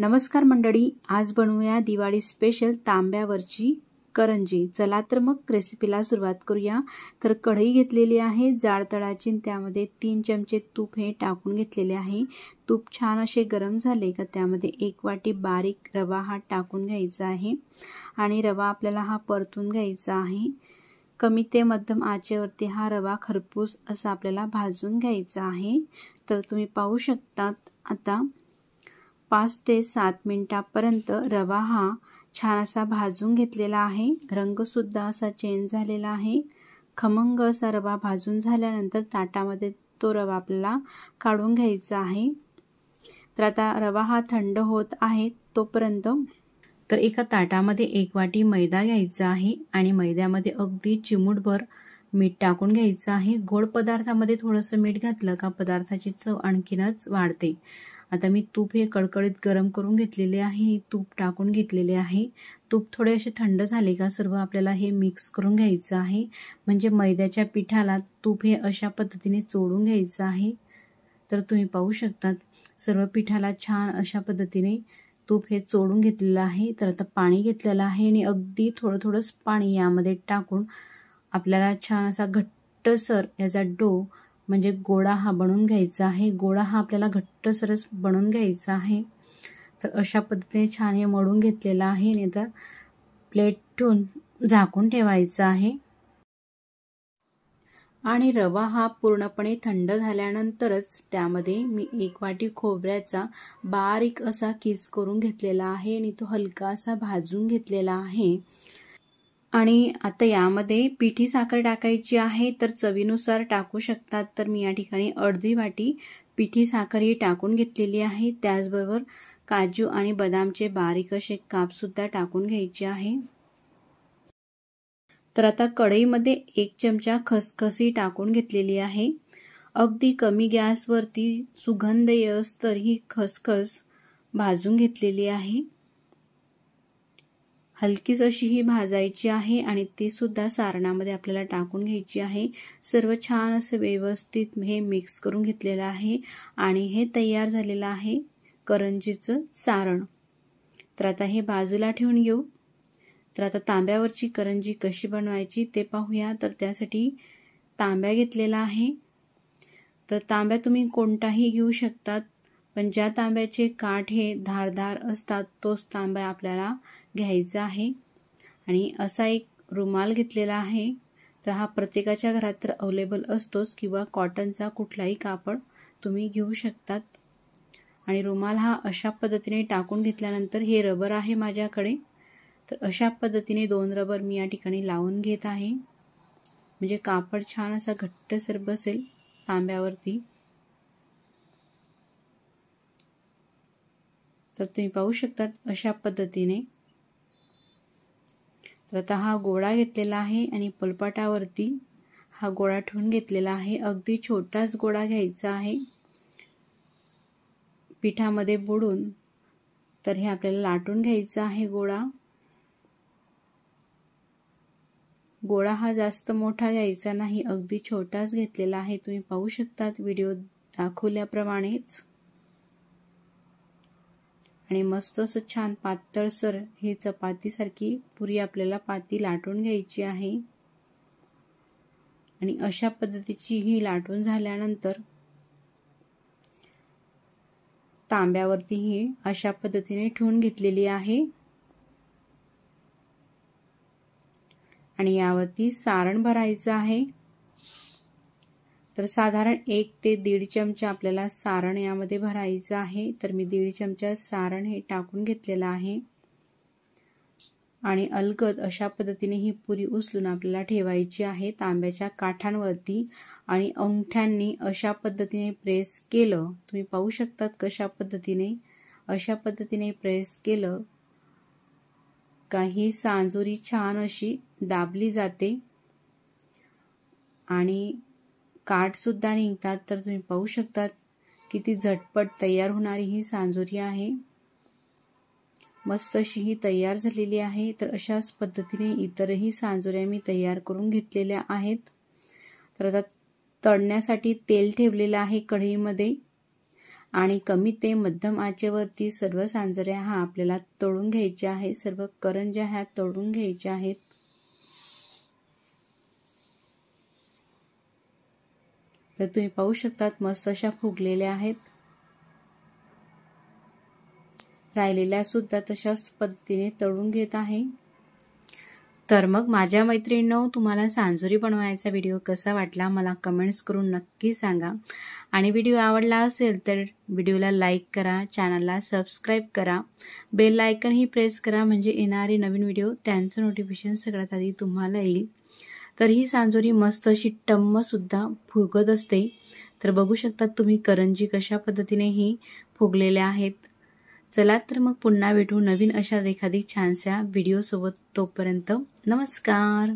नमस्कार मंडळी आज बनवूया दिवाळी स्पेशल तांब्यावरची करंजी चला तर मग रेसिपीला सुरुवात करूया तर कढई घेतलेली आहे जाड तळाची त्यामध्ये तीन चमचे तूप हे टाकून घेतलेले आहे तूप छान असे गरम झाले का त्यामध्ये एक वाटी बारीक रवा हा टाकून घ्यायचा आहे आणि रवा आपल्याला हा परतून घ्यायचा आहे कमी ते मध्यम आचेवरती हा रवा खरपूस असा आपल्याला भाजून घ्यायचा आहे तर तुम्ही पाहू शकतात आता पाच ते सात मिनटापर्यंत रवा हा छान असा भाजून घेतलेला आहे रंगसुद्धा असा चेंज झालेला आहे खमंग असा रवा भाजून झाल्यानंतर ताटामध्ये तो रवा आपल्याला काढून घ्यायचा आहे तर आता रवा हा थंड होत आहे तोपर्यंत तर एका ताटामध्ये एक वाटी मैदा घ्यायचा आहे आणि मैद्यामध्ये अगदी चिमूटभर मीठ टाकून घ्यायचं आहे गोड पदार्थामध्ये थोडंसं मीठ घातलं का पदार्थाची चव आणखीनच वाढते आता मी तूप हे कडकडीत गरम करून घेतलेले आहे तूप टाकून घेतलेले आहे तूप थोडे असे थंड झाले का सर्व आपल्याला हे मिक्स करून घ्यायचं आहे म्हणजे मैद्याच्या पिठाला तूप हे अशा पद्धतीने चोडून घ्यायचं आहे तर तुम्ही पाहू शकतात सर्व पिठाला छान अशा पद्धतीने तूप हे चोडून घेतलेलं आहे तर आता पाणी घेतलेलं आहे आणि अगदी थोडं थोडंच पाणी यामध्ये टाकून आपल्याला छान असा घट्टसर याचा डो म्हणजे गोळा हा बनवून घ्यायचा आहे गोळा हा आपल्याला घट्ट सरस बनवून घ्यायचा आहे तर अशा पद्धतीने छान हे मळून घेतलेला आहे आणि आता प्लेट ठेवून झाकून ठेवायचं आहे आणि रवा हा पूर्णपणे थंड झाल्यानंतरच त्यामध्ये मी एक वाटी खोबऱ्याचा बारीक असा किस करून घेतलेला आहे आणि तो हलका असा भाजून घेतलेला आहे आणि आता यामध्ये पिठी साखर टाकायची आहे तर चवीनुसार टाकू शकतात तर मी या ठिकाणी अर्धी वाटी पिठी साखर ही टाकून घेतलेली आहे त्याचबरोबर काजू आणि बदामचे बारीक असे कापसुद्धा टाकून घ्यायचे आहे तर आता कढईमध्ये एक चमचा खसखसी टाकून घेतलेली आहे अगदी कमी गॅसवरती सुगंध येस तर ही खसखस भाजून घेतलेली आहे हलकीच अशी ही भाजायची आहे आणि ती सुद्धा सारणामध्ये आपल्याला टाकून घ्यायची आहे सर्व छान असं व्यवस्थित हे मिक्स करून घेतलेलं आहे आणि हे तयार झालेलं आहे करंजीचं सारण तर आता हे बाजूला ठेवून घेऊ तर आता तांब्यावरची करंजी कशी बनवायची ते पाहूया तर त्यासाठी तांब्या घेतलेला आहे तर तांब्या तुम्ही कोणताही घेऊ शकतात पण ज्या तांब्याचे काठ हे धारधार असतात तोच तांब्या आपल्याला घ्यायचा आहे आणि असा एक रुमाल घेतलेला आहे तर हा प्रत्येकाच्या घरात तर अवेलेबल असतोच किंवा कॉटनचा कुठलाही कापड तुम्ही घेऊ शकतात आणि रुमाल हा अशा पद्धतीने टाकून घेतल्यानंतर हे रबर आहे माझ्याकडे तर अशा पद्धतीने दोन रबर मी या ठिकाणी लावून घेत आहे म्हणजे कापड छान असा घट्टसर बसेल तांब्यावरती तर तुम्ही पाहू शकतात अशा पद्धतीने तर आता हा गोळा घेतलेला आहे आणि पलपाटावरती हा गोळा ठेवून घेतलेला आहे अगदी छोटाच गोळा घ्यायचा आहे पिठामध्ये बुडून तर हे आपल्याला लाटून घ्यायचा आहे गोळा गोळा हा जास्त मोठा घ्यायचा नाही अगदी छोटाच घेतलेला आहे तुम्ही पाहू शकतात व्हिडिओ दाखवल्याप्रमाणेच आणि मस्त असं छान पातळसर ही चपातीसारखी पुरी आपल्याला पाती लाटून घ्यायची आहे आणि अशा पद्धतीची ही लाटून झाल्यानंतर तांब्यावरती ही अशा पद्धतीने ठेवून घेतलेली आहे आणि यावरती सारण भरायचं आहे तर साधारण एक ते दीड चमचा आपल्याला सारण यामध्ये भरायचं आहे तर मी दीड चमचा सारण हे टाकून घेतलेलं आहे आणि अलगद अशा पद्धतीने ही पुरी उचलून आपल्याला ठेवायची आहे तांब्याच्या काठांवरती आणि अंगठ्यांनी अशा पद्धतीने प्रेस केलं तुम्ही पाहू शकतात कशा पद्धतीने अशा पद्धतीने प्रेस केलं काही सांजोरी छान अशी दाबली जाते आणि काठसुद्धा निघतात तर तुम्ही पाहू शकतात किती झटपट तयार होणारी ही सांजुरी आहे मस्त अशी ही तयार झालेली आहे तर अशाच पद्धतीने इतरही सांजुऱ्या मी तयार करून घेतलेल्या आहेत तर आता तळण्यासाठी तेल ठेवलेलं आहे कढईमध्ये आणि कमी ते मध्यम आचेवरती सर्व सांजऱ्या हा आपल्याला तळून घ्यायच्या आहे सर्व करंज्या ह्या तळून घ्यायच्या आहेत तर तुम्ही पाहू शकतात मस्त अशा फुगलेल्या आहेत राहिलेल्या सुद्धा तशाच पद्धतीने तळून घेत आहे तर मग माझ्या मैत्रिणीनं तुम्हाला सांजुरी बनवायचा व्हिडिओ कसा वाटला मला कमेंट्स करून नक्की सांगा आणि व्हिडिओ आवडला असेल तर व्हिडिओला लाईक करा चॅनलला सबस्क्राईब करा बेल आयकनही प्रेस करा म्हणजे येणारे नवीन व्हिडिओ त्यांचं नोटिफिकेशन सगळ्यात आधी तुम्हाला येईल तर ही सांजोरी मस्त अशी टम्म सुद्धा फुगत असते तर बघू शकतात तुम्ही करंजी कशा पद्धतीने ही फुगलेल्या आहेत चला तर मग पुन्हा भेटू नवीन अशा एखादी व्हिडिओ सोबत तोपर्यंत नमस्कार